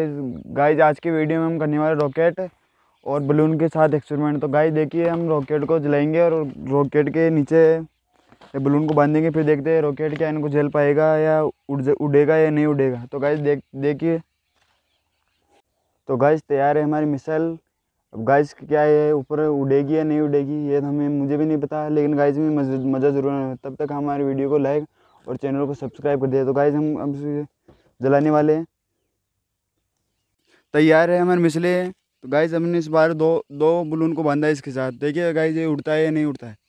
guys आज की video में हम करने वाले रॉकेट और बलून के साथ एक्सपेरिमेंट तो गाइज देखिए हम रॉकेट को जलाएंगे और रॉकेट के नीचे बलून को बांधेंगे फिर देखते हैं रॉकेट क्या इनको जल पाएगा या उड़ उड़ेगा या नहीं उड़ेगा तो गाइज देख देखिए तो गाइज तैयार है हमारी मिसाइल अब गाइज क्या है ऊपर उड़ेगी या नहीं उड़ेगी ये तो हमें मुझे भी नहीं पता लेकिन गाइज में मज़ा ज़रूर है तब तक हमारे वीडियो को लाइक और चैनल को सब्सक्राइब कर दिया तो गाइज हम अब जलाने वाले हैं तैयार है हमारे मिसले तो गाइज हमने इस बार दो दो बलून को बांधा है इसके साथ देखिए गाइज ये उड़ता है या नहीं उड़ता है